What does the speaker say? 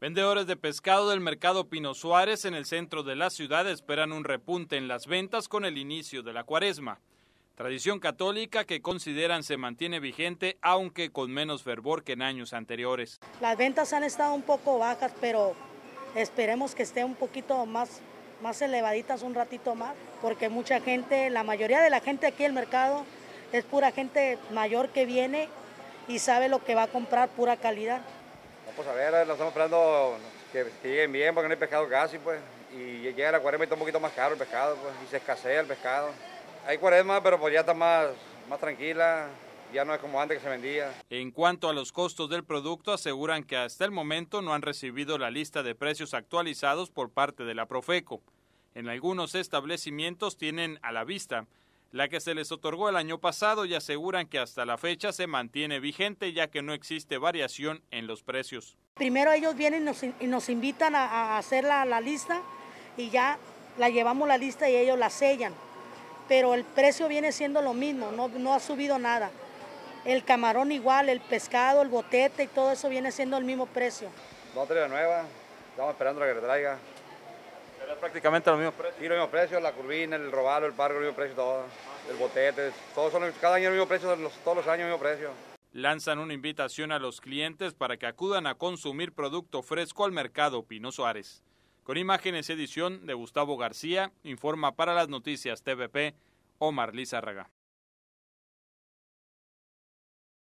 Vendedores de pescado del mercado Pino Suárez en el centro de la ciudad esperan un repunte en las ventas con el inicio de la cuaresma, tradición católica que consideran se mantiene vigente aunque con menos fervor que en años anteriores. Las ventas han estado un poco bajas, pero esperemos que esté un poquito más, más elevaditas un ratito más, porque mucha gente, la mayoría de la gente aquí el mercado es pura gente mayor que viene y sabe lo que va a comprar, pura calidad pues a ver, lo estamos esperando que, bien porque no hay pescado casi, pues. Y llega la cuaresma y está un poquito más caro el pescado, pues, y se escasea el pescado. Hay cuaresma, pero pues ya está más, más tranquila, ya no es como antes que se vendía. En cuanto a los costos del producto, aseguran que hasta el momento no han recibido la lista de precios actualizados por parte de la Profeco. En algunos establecimientos tienen a la vista la que se les otorgó el año pasado y aseguran que hasta la fecha se mantiene vigente ya que no existe variación en los precios. Primero ellos vienen y nos, invitan a, a hacer la, lista y ya la llevamos la lista y ellos la sellan, pero el precio viene siendo lo mismo, no, ha subido nada. El camarón igual, el pescado, el botete y todo eso viene siendo el mismo precio. la nueva, estamos esperando a que traiga prácticamente los mismos precios. los la curvina, el robalo, el pargo, los mismos precios, todo. El botete, todos son, cada año los mismos precios, todos los años los mismos precios. Lanzan una invitación a los clientes para que acudan a consumir producto fresco al mercado Pino Suárez. Con imágenes edición de Gustavo García, informa para las noticias TVP Omar Lizárraga.